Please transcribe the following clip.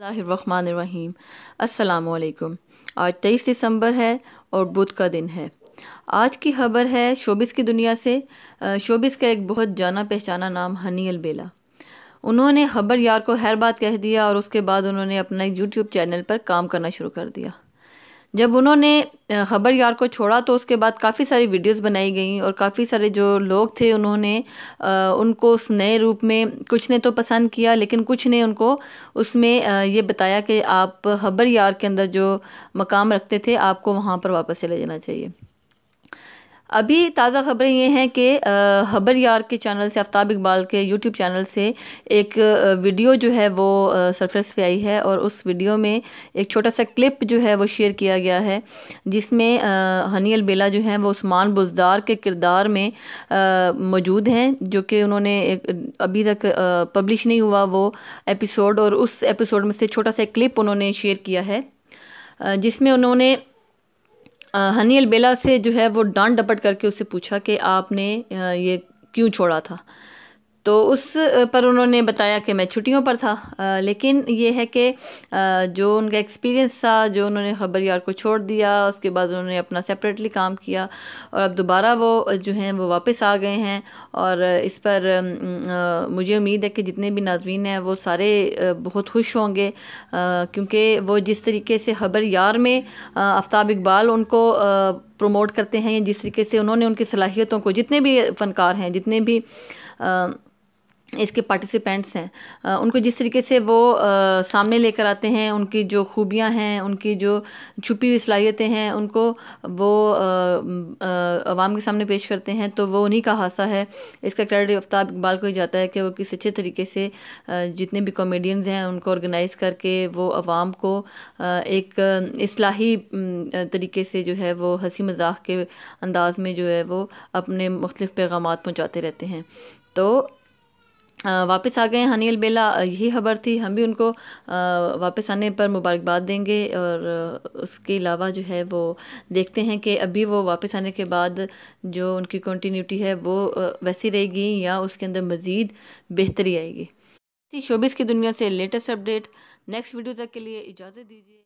रहीम अस्सलाम आज तेईस दिसंबर है और बुध का दिन है आज की खबर है शोबिस की दुनिया से शोबिस का एक बहुत जाना पहचाना नाम हनी अलबेला उन्होंने खबर यार को हर बात कह दिया और उसके बाद उन्होंने अपना एक यूट्यूब चैनल पर काम करना शुरू कर दिया जब उन्होंने ख़बर यार को छोड़ा तो उसके बाद काफ़ी सारी वीडियोस बनाई गई और काफ़ी सारे जो लोग थे उन्होंने उनको उस नए रूप में कुछ ने तो पसंद किया लेकिन कुछ ने उनको उसमें ये बताया कि आप ख़बर यार के अंदर जो मकाम रखते थे आपको वहाँ पर वापस चले जाना चाहिए अभी ताज़ा ख़बरें ये हैं कि हबर यार के चैनल से आफ्ताब इकबाल के यूट्यूब चैनल से एक वीडियो जो है वो सरफेस पे आई है और उस वीडियो में एक छोटा सा क्लिप जो है वो शेयर किया गया है जिसमें हनी अलबेला जो हैं वो उस्मान बुजदार के किरदार में मौजूद हैं जो कि उन्होंने एक अभी तक पब्लिश नहीं हुआ वो एपिसोड और उस एपिसोड में से छोटा सा क्लिप उन्होंने शेयर किया है जिसमें उन्होंने हनी अलबेला से जो है वो डांट डपट करके उससे पूछा कि आपने ये क्यों छोड़ा था तो उस पर उन्होंने बताया कि मैं छुट्टियों पर था आ, लेकिन ये है कि जो उनका एक्सपीरियंस था जो उन्होंने खबर यार को छोड़ दिया उसके बाद उन्होंने अपना सेपरेटली काम किया और अब दोबारा वो जो हैं वो वापस आ गए हैं और इस पर आ, मुझे उम्मीद है कि जितने भी नाजरीन हैं वो सारे बहुत खुश होंगे क्योंकि वो जिस तरीके से खबर यार में आफ्ताब इकबाल उनको प्रमोट करते हैं या जिस तरीके से उन्होंने उनकी सलाहियतों को जितने भी फ़नकार हैं जितने भी आ, इसके पार्टिसिपेंट्स हैं उनको जिस तरीके से वो आ, सामने लेकर आते हैं उनकी जो खूबियां हैं उनकी जो छुपी हुई सलाहियतें हैं उनको वो आवाम के सामने पेश करते हैं तो वो उन्हीं का हादसा है इसका क्रेडिट आफ्ताब इकबाल को ही जाता है कि वो किस अच्छे तरीके से जितने भी कॉमेडियंस हैं उनको ऑर्गेनाइज करके वो आवाम को एक असलाही तरीके से जो है वो हंसी मजाक के अंदाज में जो है वो अपने मुख्तफ पैगाम पहुँचाते रहते हैं तो वापस आ गए हनील बेला यही खबर थी हम भी उनको वापस आने पर मुबारकबाद देंगे और उसके अलावा जो है वो देखते हैं कि अभी वो वापस आने के बाद जो उनकी कंटिन्यूटी है वो वैसी रहेगी या उसके अंदर मज़ीद बेहतरी आएगी शोबिस की दुनिया से लेटेस्ट अपडेट नेक्स्ट वीडियो तक के लिए इजाज़त दीजिए